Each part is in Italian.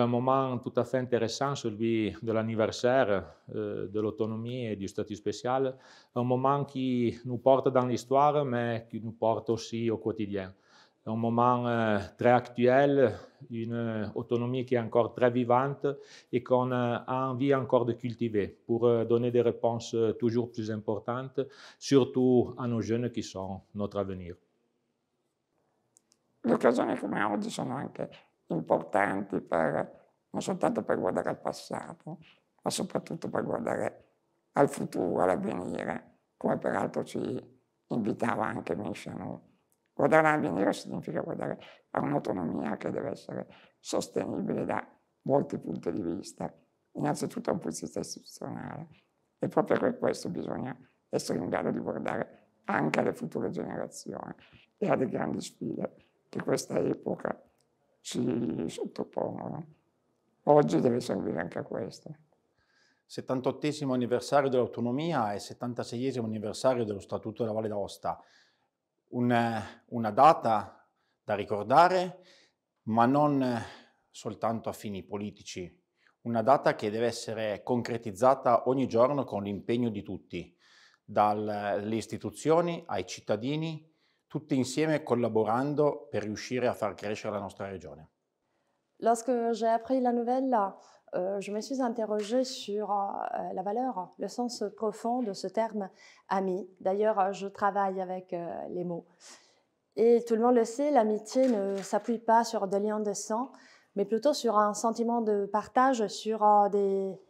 un moment tout à fait intéressant, celui de l'anniversaire euh, de l'autonomie et du statut spécial, un moment qui nous porte dans l'histoire, mais qui nous porte aussi au quotidien. Un moment euh, très actuel, une autonomie qui est encore très vivante et qu'on a envie encore de cultiver pour euh, donner des réponses toujours plus importantes, surtout à nos jeunes qui sont notre avenir. L'occasion comme aujourd'hui, est importanti per, non soltanto per guardare al passato, ma soprattutto per guardare al futuro, all'avvenire, come peraltro ci invitava anche Mishanu. Guardare all'avvenire significa guardare a un'autonomia che deve essere sostenibile da molti punti di vista, innanzitutto da un punto di vista istituzionale. E proprio per questo bisogna essere in grado di guardare anche alle future generazioni e alle grandi sfide che questa epoca ha ci sottopongono. Oggi deve servire anche a questo. 78 anniversario dell'autonomia e 76 anniversario dello Statuto della Valle d'Aosta. Un, una data da ricordare, ma non soltanto a fini politici. Una data che deve essere concretizzata ogni giorno con l'impegno di tutti, dalle istituzioni ai cittadini, tutti ensemble collaborando per riuscire a far crescere la nostra regione. Lorsque j'ai appris la nouvelle, euh, je me suis interrogée sur euh, euh, la valeur, le sens profond de ce terme ami. D'ailleurs, je travaille avec les mots. Et tout le monde le sait, l'amitié ne s'appuie pas sur des liens de sang, mais plutôt sur un sentiment de partage, sur des,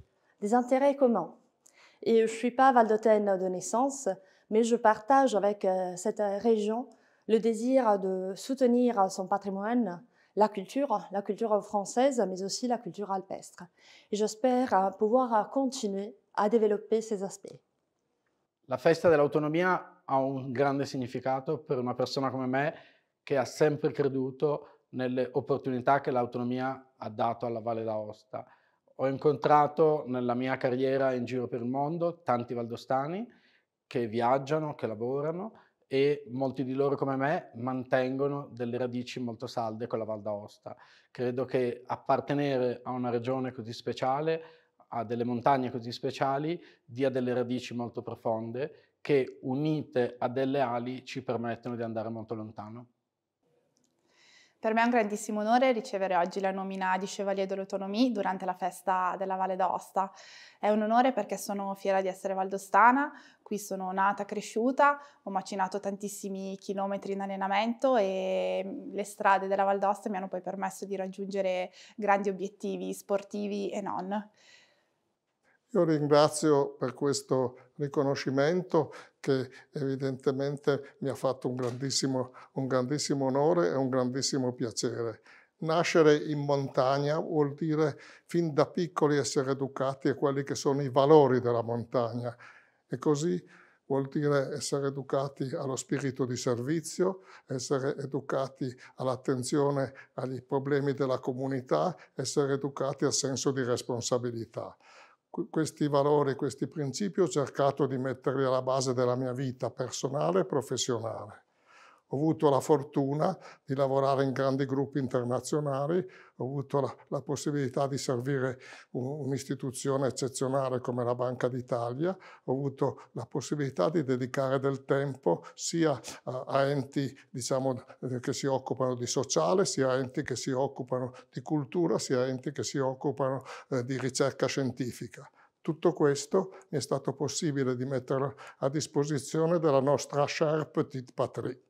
des, intérêts communs. Et je ne suis pas valdotaine de naissance, mais je partage avec euh, cette euh, région le désir de soutenir son patrimoine, la culture, la culture française, mais aussi la culture alpestre. Et j'espère euh, pouvoir continuer à développer ces aspects. La festa dell'autonomia a un grande significato per una persona come me che ha sempre creduto nelle opportunità che l'autonomia ha dato alla Valle d'Aosta. Ho incontrato nella mia carriera in giro per il mondo tanti valdostani che viaggiano, che lavorano e molti di loro come me mantengono delle radici molto salde con la Val d'Aosta. Credo che appartenere a una regione così speciale, a delle montagne così speciali, dia delle radici molto profonde che unite a delle ali ci permettono di andare molto lontano. Per me è un grandissimo onore ricevere oggi la nomina di Chevalier dell'Autonomie durante la festa della Valle d'Aosta. È un onore perché sono fiera di essere valdostana, qui sono nata, cresciuta, ho macinato tantissimi chilometri in allenamento e mm, le strade della Val d'Aosta mi hanno poi permesso di raggiungere grandi obiettivi sportivi e non. Io ringrazio per questo riconoscimento che evidentemente mi ha fatto un grandissimo, un grandissimo onore e un grandissimo piacere. Nascere in montagna vuol dire fin da piccoli essere educati a quelli che sono i valori della montagna e così vuol dire essere educati allo spirito di servizio, essere educati all'attenzione agli problemi della comunità, essere educati al senso di responsabilità questi valori, questi principi ho cercato di metterli alla base della mia vita personale e professionale. Ho avuto la fortuna di lavorare in grandi gruppi internazionali, ho avuto la, la possibilità di servire un'istituzione eccezionale come la Banca d'Italia, ho avuto la possibilità di dedicare del tempo sia a, a enti diciamo, che si occupano di sociale, sia a enti che si occupano di cultura, sia a enti che si occupano eh, di ricerca scientifica. Tutto questo mi è stato possibile di mettere a disposizione della nostra Chère Petite Patrie.